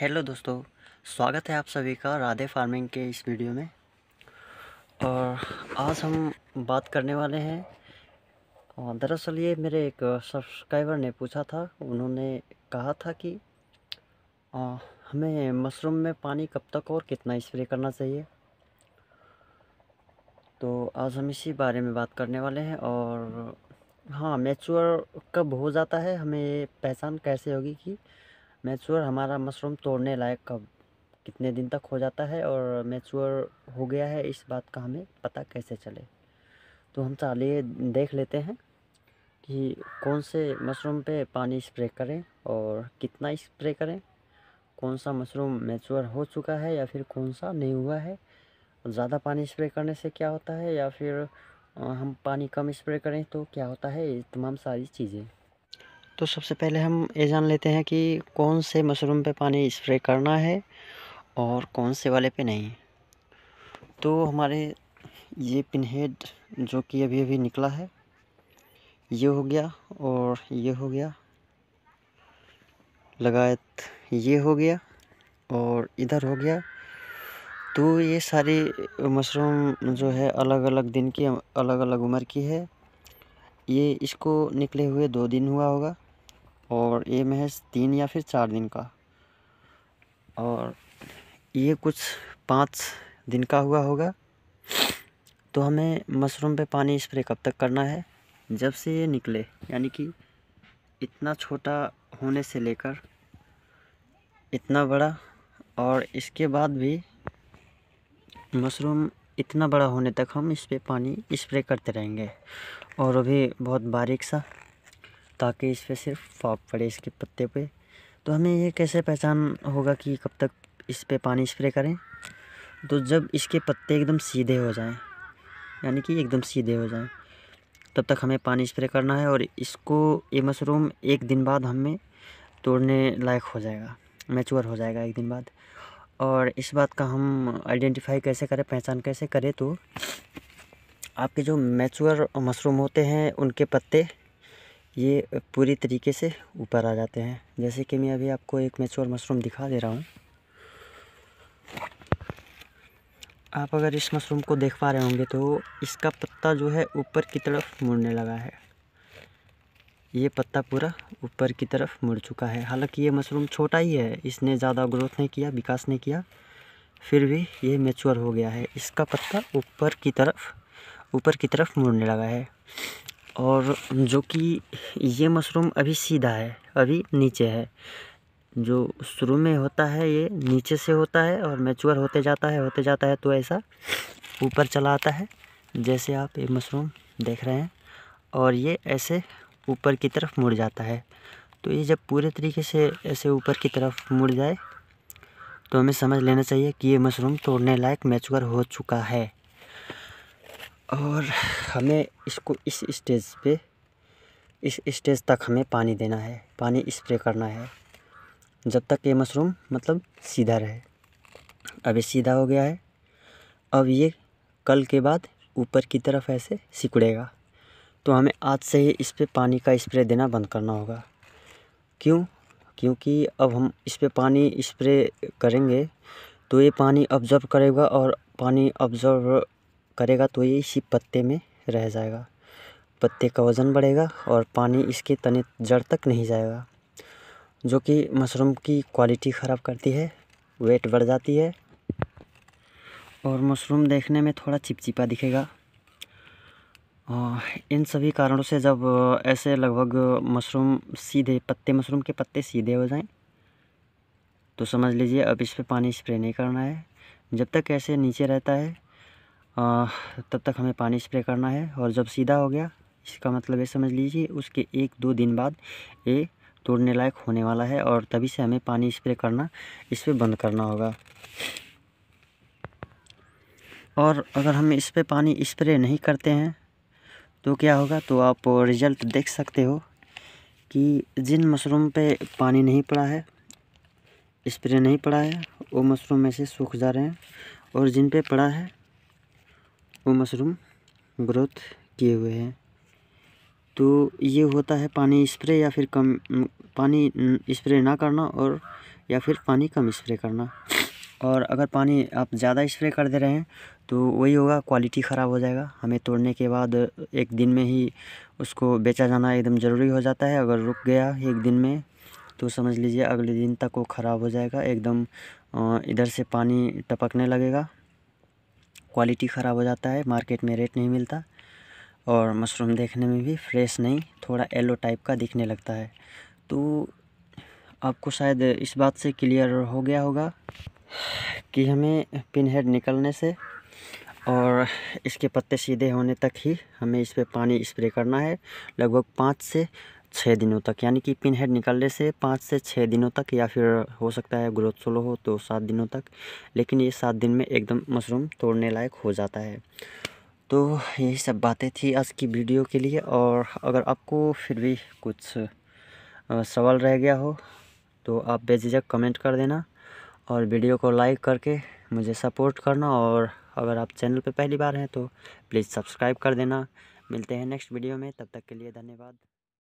hello दोस्तों स्वागत है आप सभी का राधे फार्मिंग के इस वीडियो में और आज हम बात करने वाले हैं दरअसल ये मेरे एक सब्सक्राइबर ने पूछा था उन्होंने कहा था कि आ, हमें मशरूम में पानी कब तक और कितना स्प्रे करना चाहिए तो आज हम इसी बारे में बात करने वाले हैं और हाँ मेचोर कब हो जाता है हमें पहचान कैसे होगी कि मैच्योर हमारा मशरूम तोड़ने लायक कब कितने दिन तक हो जाता है और मैच्योर हो गया है इस बात का हमें पता कैसे चले तो हम चलिए देख लेते हैं कि कौन से मशरूम पे पानी स्प्रे करें और कितना स्प्रे करें कौन सा मशरूम मैच्योर हो चुका है या फिर कौन सा नहीं हुआ है ज़्यादा पानी स्प्रे करने से क्या होता है या फिर हम पानी कम स्प्रे करें तो क्या होता है ये तमाम सारी चीज़ें तो सबसे पहले हम ये जान लेते हैं कि कौन से मशरूम पे पानी स्प्रे करना है और कौन से वाले पे नहीं तो हमारे ये पिनहेड जो कि अभी अभी निकला है ये हो गया और ये हो गया लगायत ये हो गया और इधर हो गया तो ये सारी मशरूम जो है अलग अलग दिन की अलग अलग उम्र की है ये इसको निकले हुए दो दिन हुआ होगा और ये महज तीन या फिर चार दिन का और ये कुछ पाँच दिन का हुआ होगा तो हमें मशरूम पे पानी स्प्रे कब तक करना है जब से ये निकले यानी कि इतना छोटा होने से लेकर इतना बड़ा और इसके बाद भी मशरूम इतना बड़ा होने तक हम इस पर पानी स्प्रे करते रहेंगे और अभी बहुत बारीक सा ताकि इस पर सिर्फ फाप पड़े इसके पत्ते पे तो हमें ये कैसे पहचान होगा कि कब तक इस पर पानी स्प्रे करें तो जब इसके पत्ते एकदम सीधे हो जाएं यानी कि एकदम सीधे हो जाएं तब तक हमें पानी स्प्रे करना है और इसको ये मशरूम एक दिन बाद हमें तोड़ने लायक हो जाएगा मैचुअर हो जाएगा एक दिन बाद और इस बात का हम आइडेंटिफाई कैसे करें पहचान कैसे करें तो आपके जो मैचुअर मशरूम होते हैं उनके पत्ते ये पूरी तरीके से ऊपर आ जाते हैं जैसे कि मैं अभी आपको एक मेचोर मशरूम दिखा दे रहा हूँ आप अगर इस मशरूम को देख पा रहे होंगे तो इसका पत्ता जो है ऊपर की तरफ मुड़ने लगा है ये पत्ता पूरा ऊपर की तरफ मुड़ चुका है हालांकि ये मशरूम छोटा ही है इसने ज़्यादा ग्रोथ नहीं किया विकास नहीं किया फिर भी ये मेच्योर हो गया है इसका पत्ता ऊपर की तरफ ऊपर की तरफ मुड़ने लगा है और जो कि ये मशरूम अभी सीधा है अभी नीचे है जो शुरू में होता है ये नीचे से होता है और मैचुअर होते जाता है होते जाता है तो ऐसा ऊपर चला आता है जैसे आप ये मशरूम देख रहे हैं और ये ऐसे ऊपर की तरफ मुड़ जाता है तो ये जब पूरे तरीके से ऐसे ऊपर की तरफ मुड़ जाए तो हमें समझ लेना चाहिए कि ये मशरूम तोड़ने लायक मैचुअर हो चुका है और हमें इसको इस स्टेज पे इस स्टेज तक हमें पानी देना है पानी स्प्रे करना है जब तक ये मशरूम मतलब सीधा रहे अब ये सीधा हो गया है अब ये कल के बाद ऊपर की तरफ ऐसे सिकुड़ेगा तो हमें आज से ही इस पर पानी का स्प्रे देना बंद करना होगा क्यों क्योंकि अब हम इस पर पानी स्प्रे करेंगे तो ये पानी ऑब्ज़र्व करेगा और पानी ऑब्ज़र्व करेगा तो ये इसी पत्ते में रह जाएगा पत्ते का वज़न बढ़ेगा और पानी इसके तने जड़ तक नहीं जाएगा जो कि मशरूम की क्वालिटी ख़राब करती है वेट बढ़ जाती है और मशरूम देखने में थोड़ा चिपचिपा दिखेगा इन सभी कारणों से जब ऐसे लगभग मशरूम सीधे पत्ते मशरूम के पत्ते सीधे हो जाएं तो समझ लीजिए अब इस पर पानी स्प्रे नहीं करना है जब तक ऐसे नीचे रहता है तब तक हमें पानी स्प्रे करना है और जब सीधा हो गया इसका मतलब ये समझ लीजिए उसके एक दो दिन बाद ये तोड़ने लायक होने वाला है और तभी से हमें पानी स्प्रे करना इस पर बंद करना होगा और अगर हम इस पर पानी स्प्रे नहीं करते हैं तो क्या होगा तो आप रिज़ल्ट देख सकते हो कि जिन मशरूम पे पानी नहीं पड़ा है स्प्रे नहीं पड़ा है वो मशरूम में से सूख जा रहे हैं और जिन पे पड़ा है वो मशरूम ग्रोथ किए हुए हैं तो ये होता है पानी स्प्रे या फिर कम पानी स्प्रे ना करना और या फिर पानी कम स्प्रे करना और अगर पानी आप ज़्यादा स्प्रे कर दे रहे हैं तो वही होगा क्वालिटी ख़राब हो जाएगा हमें तोड़ने के बाद एक दिन में ही उसको बेचा जाना एकदम ज़रूरी हो जाता है अगर रुक गया एक दिन में तो समझ लीजिए अगले दिन तक वो ख़राब हो जाएगा एकदम इधर से पानी टपकने लगेगा क्वालिटी ख़राब हो जाता है मार्केट में रेट नहीं मिलता और मशरूम देखने में भी फ्रेश नहीं थोड़ा येलो टाइप का दिखने लगता है तो आपको शायद इस बात से क्लियर हो गया होगा कि हमें पिन हेड निकलने से और इसके पत्ते सीधे होने तक ही हमें इस पर पानी स्प्रे करना है लगभग पाँच से छः दिनों तक यानी कि पिन हेड निकलने से पाँच से छः दिनों तक या फिर हो सकता है ग्रोथ स्लो हो तो सात दिनों तक लेकिन ये सात दिन में एकदम मशरूम तोड़ने लायक हो जाता है तो यही सब बातें थी आज की वीडियो के लिए और अगर आपको फिर भी कुछ सवाल रह गया हो तो आप बेझिझक कमेंट कर देना और वीडियो को लाइक करके मुझे सपोर्ट करना और अगर आप चैनल पर पहली बार हैं तो प्लीज़ सब्सक्राइब कर देना मिलते हैं नेक्स्ट वीडियो में तब तक के लिए धन्यवाद